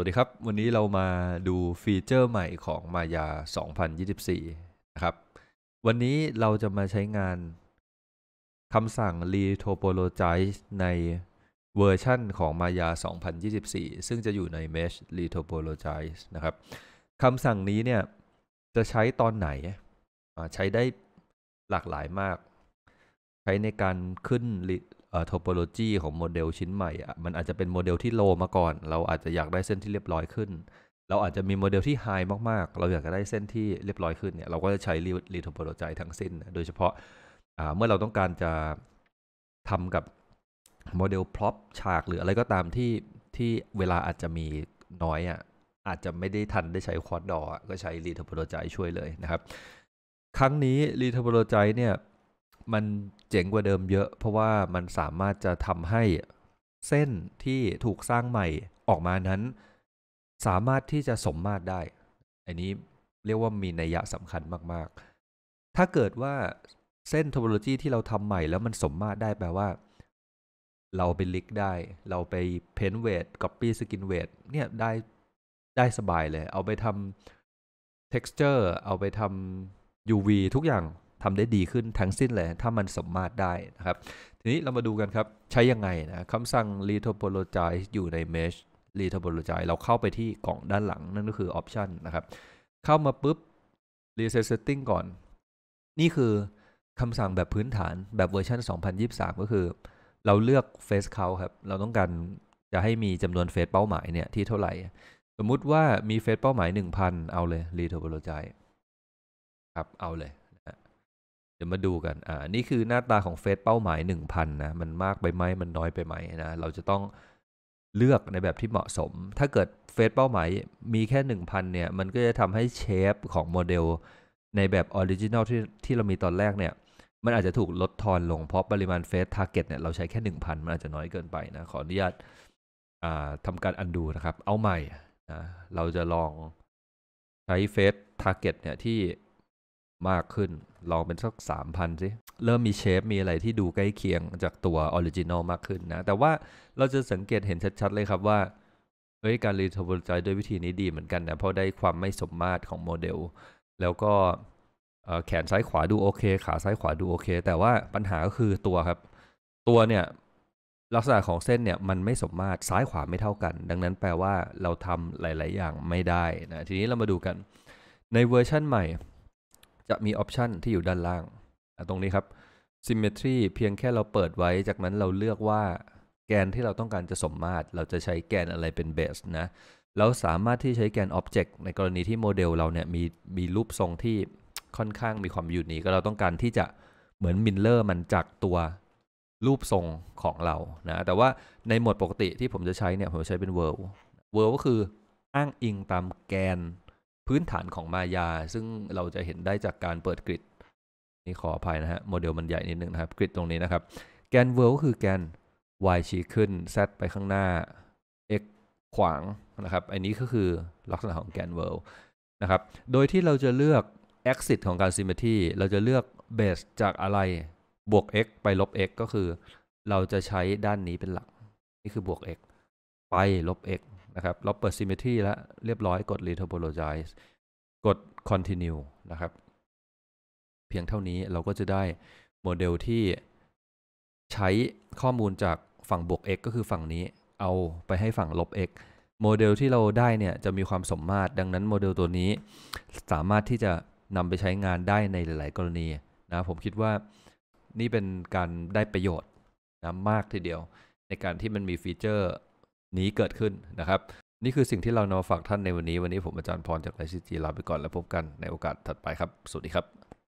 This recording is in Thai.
วัสดีครับ วันนี้เรามาดูฟีเจอร์ใหม่ของมายา2024 นะครับ วันนี้เราจะมาใช้งานคำสั่ง retopologize ในเวอร์ชั่นของมายา2024 ซึ่งจะอยู่ใน mesh retopologize นะครับ คำสั่งนี้เนี่ยจะใช้ตอนไหน ใช้ได้หลากหลายมาก ใช้ในการขึ้นโทโปโลจีของโมเดลชิ้นใหม่อะมันอาจจะเป็นโมเดลที่โล มาก่อน เราอาจจะอยากได้เส้นที่เรียบร้อยขึ้น เราอาจจะมีโมเดลที่ไฮมากๆ เราอยากจะได้เส้นที่เรียบร้อยขึ้นเนี่ย เราก็จะใช้รีโทโปโลจีทั้งสิ้นโดยเฉพาะเมื่อเราต้องการจะทำกับ โมเดลพร็อพฉาก หรืออะไรก็ตามที่ที่เวลาอาจจะมีน้อยอ่ะ อาจจะไม่ได้ทันได้ใช้ควอดดอก็ใช้รีโทโปโลจีช่วยเลยนะครับ ครั้งนี้รีโทโปโลจีเนี่ยมันเจ๋งกว่าเดิมเยอะเพราะว่ามันสามารถจะทำให้เส้นที่ถูกสร้างใหม่ออกมานั้น สามารถที่จะสมมาตรได้ อันนี้เรียกว่ามีนัยยะสำคัญมากๆ ถ้าเกิดว่าเส้นโทโบโลจีที่เราทำใหม่ แล้วมันสมมาตรได้แปลว่า เราไปลิกได้ เราไปเพนเวทกับปี้สกินเวทเนี่ยได้ได้สบายเลย เอาไปทำ texture เอาไปทำ UV ทุกอย่างทำได้ดีขึ้นทั้งสิ้นเลยถ้ามันสมมาตรได้นะครับ ทีนี้เรามาดูกันครับใช้ยังไงนะคำสั่ง retopologize อยู่ใน mesh retopologize เราเข้าไปที่กล่องด้านหลังนั่นก็คือ option นะครับ เข้ามาปุ๊บ reset setting ก่อน นี่คือคำสั่งแบบพื้นฐานแบบเวอร์ชัน 2023 ก็คือ เราเลือก face count ครับ เราต้องการจะให้มีจำนวนเฟสเป้าหมายเนี่ยที่เท่าไหร่สมมุติว่ามีเฟสเป้าหมาย 1,000 เอาเลย retopologize ครับเอาเลยเดี๋ยวมาดูกัน อ่า นี่คือหน้าตาของเฟซเป้าหมาย 1,000นะ มันมากไปไหม มันน้อยไปไหมนะ เราจะต้องเลือกในแบบที่เหมาะสม ถ้าเกิดเฟซเป้าหมาย มีแค่ 1,000เนี่ย มันก็จะทำให้เชฟของโมเดลในแบบออริจินอลที่ที่เรามีตอนแรกเนี่ย มันอาจจะถูกลดทอนลงเพราะปริมาณเฟซทาร์เก็ตเนี่ยเราใช้แค่ 1,000มันอาจจะน้อยเกินไปนะ ขออนุญาต อ่าทำการอันดูนะครับ เอาใหม่นะเราจะลองใช้เฟซทาร์เก็ตเนี่ยที่มากขึ้น ลองเป็นสัก3,000 สิ เริ่มมีเชฟ มีอะไรที่ดูใกล้เคียงจากตัวออริจินอลมากขึ้นนะ แต่ว่าเราจะสังเกตเห็นชัดๆ เลยครับว่า เฮ้ยการรีทอ์บใจด้วยวิธีนี้ดีเหมือนกันนะ เพราะได้ความไม่สมมาตรของโมเดล แล้วก็แขนซ้ายขวาดูโอเค ขาซ้ายขวาดูโอเค แต่ว่าปัญหาก็คือตัวครับ ตัวเนี่ย ลักษณะของเส้นเนี่ยมันไม่สมมาตร ซ้ายขวาไม่เท่ากัน ดังนั้นแปลว่าเราทำหลาย ๆ อย่างไม่ได้นะ ทีนี้เรามาดูกันในเวอร์ชั่นใหม่จะมีออปชันที่อยู่ด้านล่าง ตรงนี้ครับ symmetry เพียงแค่เราเปิดไว้ จากนั้นเราเลือกว่าแกนที่เราต้องการจะสมมาตรเราจะใช้แกนอะไรเป็นเบสนะเราสามารถที่ใช้แกนออ็บเจกต์ในกรณีที่โมเดลเราเนี่ยมีมีรูปทรงที่ค่อนข้างมีความยูนิคเราต้องการที่จะเหมือนมินเลอร์มันจากตัวรูปทรงของเรานะแต่ว่าในหมดปกติที่ผมจะใช้เนี่ยผมใช้เป็น World World ก็คืออ้างอิงตามแกนพื้นฐานของมายา ซึ่งเราจะเห็นได้จากการเปิดกริดนี่ขออภัยนะฮะโมเดลมันใหญ่นิดนึงนะครับ กริดตรงนี้นะครับแกนเ w o ลก็คือแกน y ชี้ขึ้น z ไปข้างหน้า x ขวางนะครับ อันนี้ก็คือลักษณะของแกนวิร์ d นะครับ โดยที่เราจะเลือก axis ของการซิมเมท r เราจะเลือก b a s จากอะไรบวก x ไปลบ x ก็คือ เราจะใช้ด้านนี้เป็นหลัก นี่คือบวก x ไปลบ x นะครับเราเปิด symmetry แล้วเรียบร้อยกด retopologize กด continue นะครับ เพียงเท่านี้เราก็จะได้โมเดลที่ใช้ข้อมูลจากฝั่งบวก x ก็คือฝั่งนี้ เอาไปให้ฝั่งลบ x โมเดลที่เราได้เนี่ยจะมีความสมมาตรดังนั้นโมเดลตัวนี้สามารถที่จะนำไปใช้งานได้ในหลาย ๆกรณีนะผมคิดว่านี่เป็นการได้ประโยชน์นะมากทีเดียว ในการที่มันมีฟีเจอร์นี้เกิดขึ้นนะครับ นี่คือสิ่งที่เรานำมาฝากท่านในวันนี้ วันนี้ผมอาจารย์พรจากไลซิจีลาไปก่อนแล้วพบกันในโอกาสถัดไปครับ สวัสดีครับ